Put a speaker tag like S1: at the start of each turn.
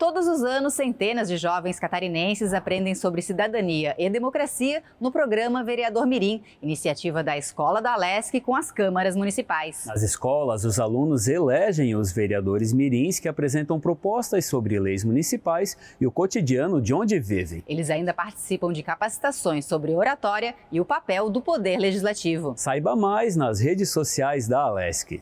S1: Todos os anos, centenas de jovens catarinenses aprendem sobre cidadania e democracia no programa Vereador Mirim, iniciativa da Escola da Alesc com as câmaras municipais. Nas
S2: escolas, os alunos elegem os vereadores mirins que apresentam propostas sobre leis municipais e o cotidiano de onde vivem.
S1: Eles ainda participam de capacitações sobre oratória e o papel do poder legislativo. Saiba
S2: mais nas redes sociais da Alesc.